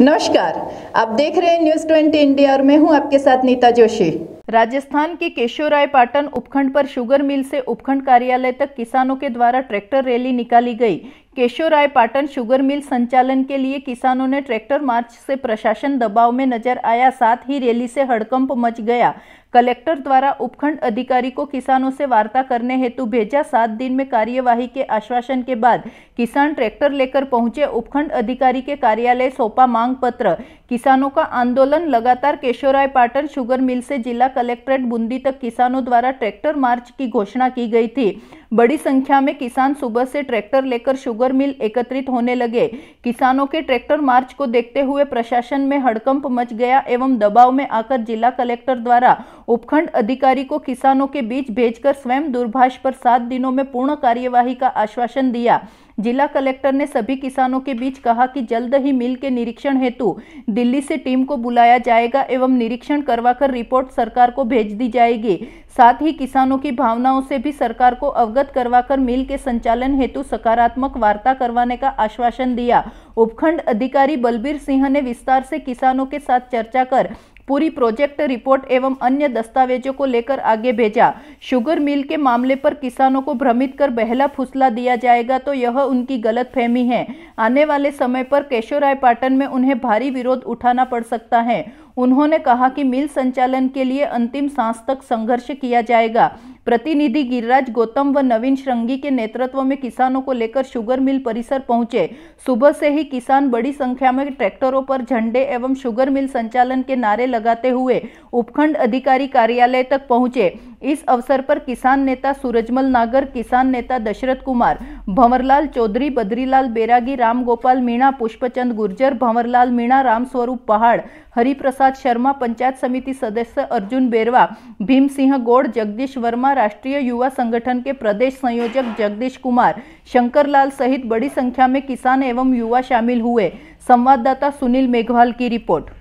नमस्कार आप देख रहे हैं न्यूज 20 इंडिया और मैं हूं आपके साथ नीता जोशी राजस्थान के केशोराय पाटन उपखंड पर शुगर मिल से उपखंड कार्यालय तक किसानों के द्वारा ट्रैक्टर रैली निकाली गई केशोराय पाटन शुगर मिल संचालन के लिए किसानों ने ट्रैक्टर मार्च से प्रशासन दबाव में नजर आया साथ ही रैली से हड़कंप मच गया कलेक्टर द्वारा उपखंड अधिकारी को किसानों से वार्ता करने हेतु भेजा सात दिन में कार्यवाही के आश्वासन के बाद किसान ट्रैक्टर लेकर पहुंचे उपखंड अधिकारी के कार्यालय सौंपा मांग पत्र किसानों का आंदोलन लगातार केशोराय पाटन शुगर मिल से जिला कलेक्ट्रेट बूंदी तक किसानों द्वारा ट्रैक्टर मार्च की घोषणा की गई थी बड़ी संख्या में किसान सुबह से ट्रैक्टर लेकर शुगर मिल एकत्रित होने लगे किसानों के ट्रैक्टर मार्च को देखते हुए प्रशासन में हड़कंप मच गया एवं दबाव में आकर जिला कलेक्टर द्वारा उपखंड अधिकारी को किसानों के बीच भेजकर स्वयं दूरभाष पर सात दिनों में पूर्ण कार्यवाही का आश्वासन दिया जिला कलेक्टर ने सभी किसानों के बीच कहा कि जल्द ही मिल के निरीक्षण हेतु दिल्ली से टीम को बुलाया जाएगा एवं निरीक्षण करवाकर रिपोर्ट सरकार को भेज दी जाएगी साथ ही किसानों की भावनाओं से भी सरकार को अवगत करवाकर मिल के संचालन हेतु सकारात्मक वार्ता करवाने का आश्वासन दिया उपखंड अधिकारी बलबीर सिंह ने विस्तार से किसानों के साथ चर्चा कर पूरी प्रोजेक्ट रिपोर्ट एवं अन्य दस्तावेजों को लेकर आगे भेजा शुगर मिल के मामले पर किसानों को भ्रमित कर बहला फुसला दिया जाएगा तो यह उनकी फहमी है आने वाले समय पर केशवराय पाटन में उन्हें भारी विरोध उठाना पड़ सकता है उन्होंने कहा कि मिल संचालन के लिए अंतिम सांस तक संघर्ष किया जाएगा प्रतिनिधि गिरिराज गौतम व नवीन श्रृंगी के नेतृत्व में किसानों को लेकर शुगर मिल परिसर पहुंचे सुबह से ही किसान बड़ी संख्या में ट्रैक्टरों पर झंडे एवं शुगर मिल संचालन के नारे लगाते हुए उपखंड अधिकारी कार्यालय तक पहुंचे इस अवसर पर किसान नेता सूरजमल नागर किसान नेता दशरथ कुमार भंवरलाल चौधरी बद्रीलाल बैरागी राम गोपाल मीणा पुष्पचंद गुर्जर भंवरलाल मीणा रामस्वरूप पहाड़ हरिप्रसाद शर्मा पंचायत समिति सदस्य अर्जुन बेरवा भीम सिंह गौड़ जगदीश वर्मा राष्ट्रीय युवा संगठन के प्रदेश संयोजक जगदीश कुमार शंकरलाल सहित बड़ी संख्या में किसान एवं युवा शामिल हुए संवाददाता सुनील मेघवाल की रिपोर्ट